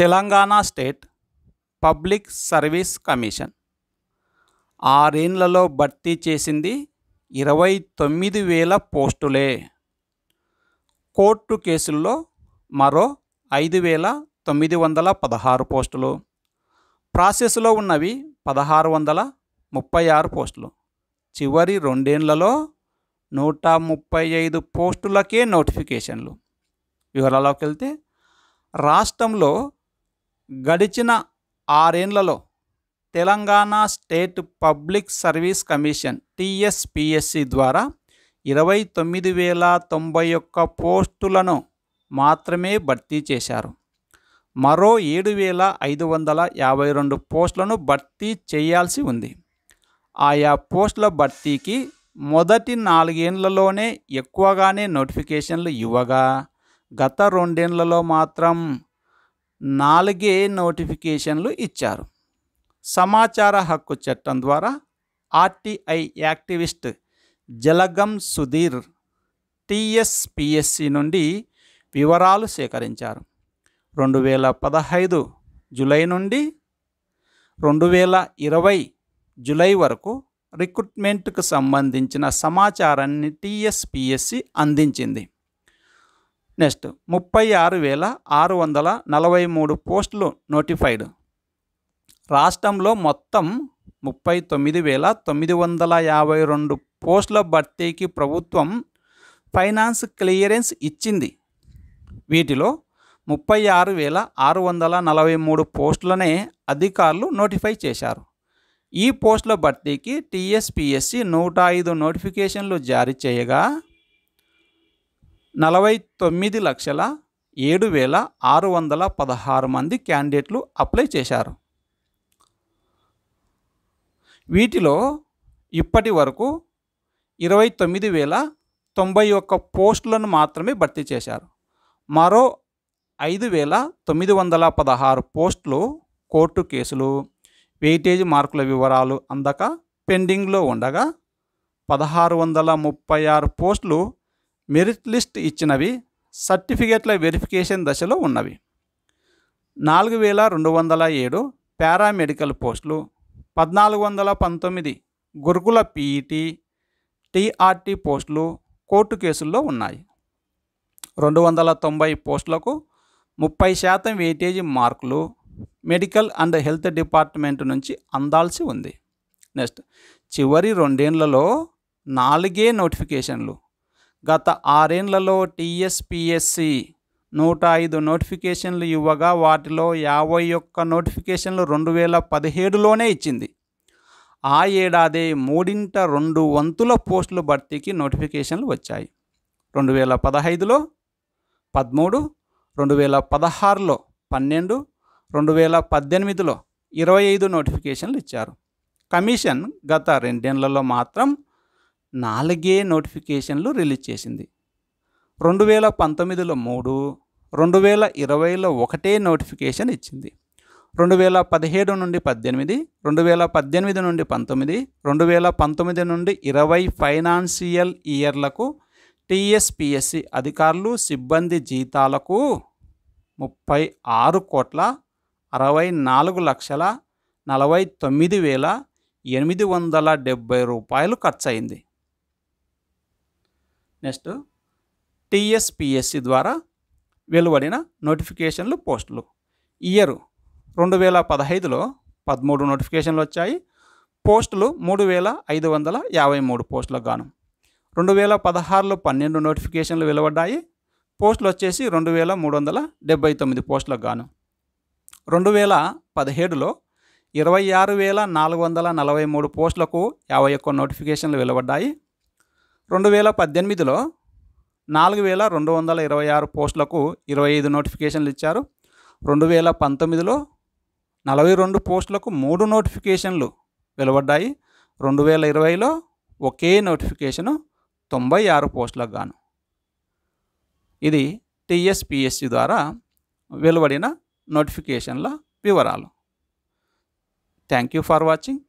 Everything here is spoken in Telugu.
Telangana state public service commission ఆరేండ్లలో భర్తీ చేసింది ఇరవై తొమ్మిది వేల పోస్టులే కోర్టు కేసుల్లో మరో ఐదు వేల తొమ్మిది వందల పదహారు పోస్టులు ప్రాసెస్లో ఉన్నవి పదహారు వందల ముప్పై ఆరు పోస్టులు చివరి రెండేళ్లలో నూట ముప్పై ఐదు పోస్టులకే నోటిఫికేషన్లు వివరాల్లోకి వెళ్తే రాష్ట్రంలో గడిచిన ఆరేండ్లలో Telangana state public service commission TSPSC ద్వారా ఇరవై తొమ్మిది వేల తొంభై ఒక్క పోస్టులను మాత్రమే భర్తీ చేశారు మరో ఏడు వేల ఐదు వందల యాభై రెండు పోస్టులను భర్తీ చేయాల్సి ఉంది ఆయా పోస్టుల భర్తీకి మొదటి నాలుగేళ్లలోనే ఎక్కువగానే నోటిఫికేషన్లు ఇవ్వగా గత రెండేళ్లలో మాత్రం నాలుగే నోటిఫికేషన్లు ఇచ్చారు సమాచార హక్కు చట్టం ద్వారా RTI activist Jalagam Sudheer TSPSC నుండి వివరాలు సేకరించారు రెండు వేల పదహైదు జులై నుండి రెండు వేల ఇరవై జులై వరకు రిక్రూట్మెంట్కు సంబంధించిన సమాచారాన్ని టీఎస్పిఎస్సి అందించింది నెక్స్ట్ ముప్పై ఆరు వేల ఆరు వందల నలభై మూడు పోస్టులు నోటిఫైడ్ రాష్ట్రంలో మొత్తం ముప్పై తొమ్మిది వేల తొమ్మిది వందల యాభై రెండు పోస్టుల భర్తీకి ప్రభుత్వం ఫైనాన్స్ క్లియరెన్స్ ఇచ్చింది వీటిలో ముప్పై ఆరు వేల ఆరు వందల నలభై మూడు పోస్టులనే అధికారులు నోటిఫై చేశారు ఈ పోస్టుల భర్తీకి టీఎస్పిఎస్సి నూట ఐదు నోటిఫికేషన్లు జారీ చేయగా నలభై తొమ్మిది లక్షల ఏడు వేల ఆరు వందల పదహారు మంది క్యాండిడేట్లు అప్లై చేశారు వీటిలో ఇప్పటి వరకు ఇరవై తొమ్మిది వేల తొంభై ఒక్క పోస్టులను మాత్రమే భర్తీ చేశారు మరో ఐదు వేల తొమ్మిది వందల పదహారు పోస్టులు కోర్టు కేసులు వెయిటేజ్ మార్కుల వివరాలు అందక పెండింగ్లో ఉండగా పదహారు వందల ముప్పై ఆరు పోస్టులు మెరిట్ లిస్ట్ ఇచ్చినవి సర్టిఫికేట్ల వెరిఫికేషన్ దశలో ఉన్నవి నాలుగు వేల రెండు వందల ఏడు పారామెడికల్ పోస్టులు పద్నాలుగు వందల పంతొమ్మిది గురుకుల పీఈటీ టీఆర్టీ పోస్టులు కోర్టు కేసుల్లో ఉన్నాయి రెండు వందల తొంభై పోస్టులకు ముప్పై శాతం వెయిటేజీ మార్కులు మెడికల్ అండ్ హెల్త్ డిపార్ట్మెంట్ నుంచి అందాల్సి ఉంది నెక్స్ట్ చివరి రెండేళ్లలో నాలుగే నోటిఫికేషన్లు గత ఆరేండ్లలో టీఎస్పిఎస్సి నూట ఐదు నోటిఫికేషన్లు ఇవ్వగా వాటిలో యాభై ఒక్క నోటిఫికేషన్లు రెండు వేల పదిహేడులోనే ఇచ్చింది ఆ ఏడాది మూడింట రెండు వంతుల పోస్టుల భర్తీకి నోటిఫికేషన్లు వచ్చాయి రెండు వేల పదహైదులో పదమూడు రెండు వేల పదహారులో పన్నెండు రెండు వేల పద్దెనిమిదిలో ఇరవై ఐదు నోటిఫికేషన్లు ఇచ్చారు కమిషన్ గత రెండేళ్లలో మాత్రం నాలుగే నోటిఫికేషన్లు రిలీజ్ చేసింది రెండు వేల పంతొమ్మిదిలో మూడు రెండు వేల ఇరవైలో ఒకటే నోటిఫికేషన్ ఇచ్చింది రెండు వేల పదిహేడు నుండి పద్దెనిమిది రెండు వేల పద్దెనిమిది నుండి పంతొమ్మిది రెండు వేల పంతొమ్మిది నుండి ఇరవై ఫైనాన్షియల్ ఇయర్లకు టీఎస్పిఎస్సి అధికారులు సిబ్బంది జీతాలకు ముప్పై ఆరు కోట్ల అరవై నాలుగు లక్షల నలభై తొమ్మిది వేల ఎనిమిది వందల డెబ్బై రూపాయలు ఖర్చయింది నెక్స్ట్ టీఎస్పిఎస్సి ద్వారా వెలువడిన నోటిఫికేషన్లు పోస్టులు ఇయరు రెండు వేల పదహైదులో పదమూడు నోటిఫికేషన్లు వచ్చాయి పోస్టులు మూడు వేల ఐదు వందల యాభై మూడు పోస్టులకు గాను రెండు వేల పదహారులో పన్నెండు నోటిఫికేషన్లు వెలువడ్డాయి పోస్టులు వచ్చేసి రెండు వేల మూడు వందల డెబ్బై తొమ్మిది పోస్టులకు గాను రెండు వేల పదిహేడులో ఇరవై ఆరు వేల నాలుగు వందల నలభై మూడు పోస్టులకు యాభై ఒక్క నోటిఫికేషన్లు వెలువడ్డాయి రెండు వేల పద్దెనిమిదిలో నాలుగు వేల రెండు వందల ఇరవై ఆరు పోస్టులకు ఇరవై ఐదు నోటిఫికేషన్లు ఇచ్చారు రెండు వేల పంతొమ్మిదిలో నలభై రెండు పోస్టులకు మూడు నోటిఫికేషన్లు వెలువడ్డాయి రెండు వేల ఇరవైలో ఒకే నోటిఫికేషను తొంభై ఆరు పోస్టులకు గాను ఇది టీఎస్పిఎస్సి ద్వారా వెలువడిన నోటిఫికేషన్ల వివరాలు థ్యాంక్ యూ ఫర్ వాచింగ్